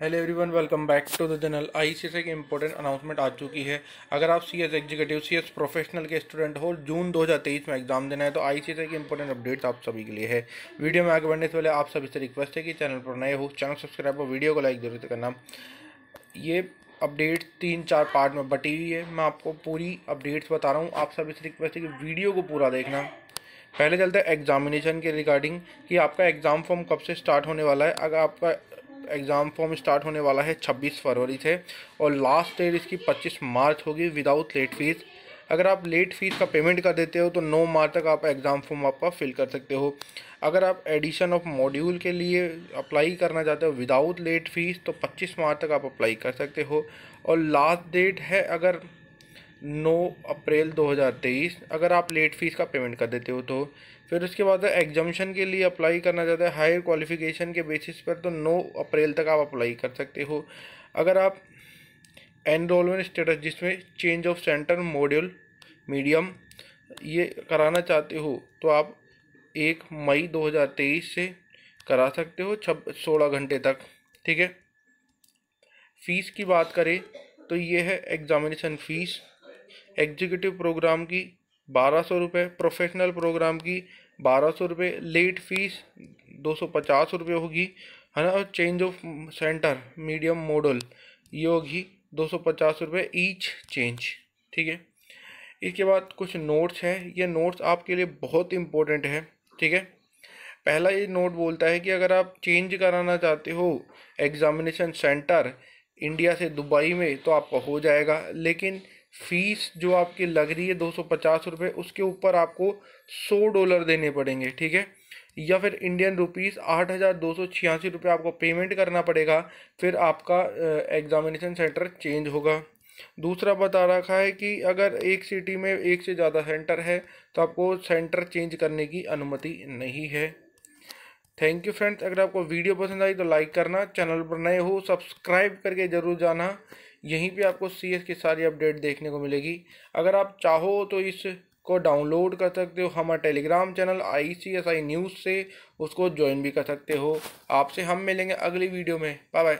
hello everyone welcome back to the channel I C से की important announcement आ चुकी है अगर आप C S executive C S professional के स्टूडेंट हो जून 2023 में एग्जाम देना है तो आई सी से की इंपॉर्टेंट अपडेट्स आप सभी के लिए है वीडियो में आगे बढ़ने से पहले आप सभी से रिक्वेस्ट है कि चैनल पर नए हो चैनल सब्सक्राइब और वीडियो को लाइक जरूर करना ये अपडेट तीन चार पार्ट में बटी हुई है मैं आपको पूरी अपडेट्स बता रहा हूँ आप सभी से रिक्वेस्ट है कि वीडियो को पूरा देखना पहले चलते हैं एग्जामिनेशन के रिगार्डिंग कि आपका एग्ज़ाम फॉर्म कब से स्टार्ट होने वाला है अगर आपका एग्ज़ाम फॉर्म स्टार्ट होने वाला है 26 फरवरी से और लास्ट डेट इसकी 25 मार्च होगी विदाउट लेट फीस अगर आप लेट फीस का पेमेंट कर देते हो तो 9 मार्च तक आप एग्ज़ाम फॉर्म आपका फिल कर सकते हो अगर आप एडिशन ऑफ मॉड्यूल के लिए अप्लाई करना चाहते हो विदाउट लेट फीस तो 25 मार्च तक आप अप्लाई कर सकते हो और लास्ट डेट है अगर नौ अप्रैल 2023 अगर आप लेट फीस का पेमेंट कर देते हो तो फिर उसके बाद एग्जामेशन के लिए अप्लाई करना चाहते हैं हायर क्वालिफिकेशन के बेसिस पर तो 9 अप्रैल तक आप अप्लाई कर सकते हो अगर आप एनरोलमेंट स्टेटस जिसमें change of centre module medium ये कराना चाहते हो तो आप एक मई 2023 से करा सकते हो छब सोलह घंटे तक ठीक है फीस की बात करें तो ये है एग्ज़ामिनेशन फ़ीस एग्जीक्यूटिव प्रोग्राम की बारह सौ रुपये प्रोफेशनल प्रोग्राम की बारह सौ रुपये लेट फीस दो सौ पचास रुपये होगी है ना change of centre medium model ये होगी दो सौ पचास रुपये ईच चेंज ठीक है इसके बाद कुछ नोट्स हैं ये नोट्स आपके लिए बहुत इम्पोर्टेंट है ठीक है पहला ये नोट बोलता है कि अगर आप चेंज कराना चाहते हो एग्ज़ामिनेशन सेंटर इंडिया से दुबई में तो आपका हो जाएगा लेकिन फीस जो आपकी लग रही है दो सौ पचास रुपये उसके ऊपर आपको सौ डॉलर देने पड़ेंगे ठीक है या फिर इंडियन रुपीस आठ हज़ार दो सौ छियासी रुपये आपको पेमेंट करना पड़ेगा फिर आपका एग्ज़ामिनेशन सेंटर चेंज होगा दूसरा बता रखा है कि अगर एक सिटी में एक से ज़्यादा सेंटर है तो आपको सेंटर चेंज करने की अनुमति नहीं है थैंक यू फ्रेंड्स अगर आपको वीडियो पसंद आई तो लाइक करना चैनल पर नए हो सब्सक्राइब करके ज़रूर जाना यहीं पे आपको सी एस की सारी अपडेट देखने को मिलेगी अगर आप चाहो तो इस को डाउनलोड कर सकते हो हमारा Telegram channel I C S I news से उसको ज्वाइन भी कर सकते हो आपसे हम मिलेंगे अगली वीडियो में बाय बाय